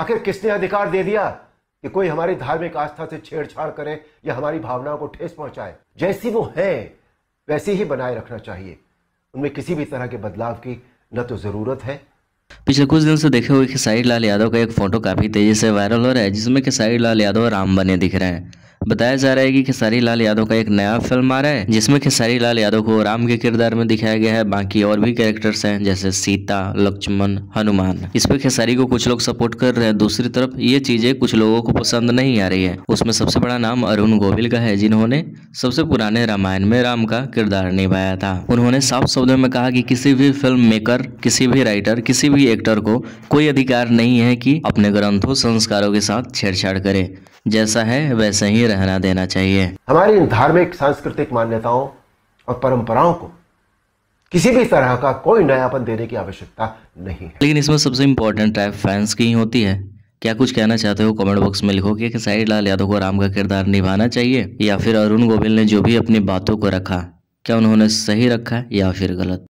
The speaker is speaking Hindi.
आखिर किसने अधिकार दे दिया कि कोई हमारी धार्मिक आस्था से छेड़छाड़ करे या हमारी भावनाओं को ठेस पहुंचाए जैसी वो है वैसी ही बनाए रखना चाहिए उनमें किसी भी तरह के बदलाव की न तो ज़रूरत है पिछले कुछ दिन से देखे हुए खेसारी लाल यादव का एक फोटो काफ़ी तेज़ी से वायरल हो रहा है जिसमें खेसारी लाल यादव राम बने दिख रहे हैं बताया जा रहा है कि खेसारी लाल यादव का एक नया फिल्म आ रहा है जिसमें खेसारी लाल यादव को राम के किरदार में दिखाया गया है बाकी और भी कैरेक्टर्स हैं जैसे सीता लक्ष्मण हनुमान इस पर खेसारी को कुछ लोग सपोर्ट कर रहे हैं दूसरी तरफ ये चीजें कुछ लोगों को पसंद नहीं आ रही है उसमें सबसे बड़ा नाम अरुण गोविल का है जिन्होंने सबसे पुराने रामायण में राम का किरदार निभाया था उन्होंने साफ शब्दों में कहा कि किसी भी फिल्म मेकर किसी भी राइटर किसी भी एक्टर को कोई अधिकार नहीं है कि अपने ग्रंथों संस्कारों के साथ छेड़छाड़ करे जैसा है वैसा ही रहना देना चाहिए हमारी इन धार्मिक सांस्कृतिक मान्यताओं और परंपराओं को किसी भी तरह का कोई नयापन देने की आवश्यकता नहीं है लेकिन इसमें सबसे इम्पोर्टेंट टाइप फैंस की ही होती है क्या कुछ कहना चाहते हो कमेंट बॉक्स में लिखो कि साहिद लाल यादव को राम का किरदार निभाना चाहिए या फिर अरुण गोविल ने जो भी अपनी बातों को रखा क्या उन्होंने सही रखा या फिर गलत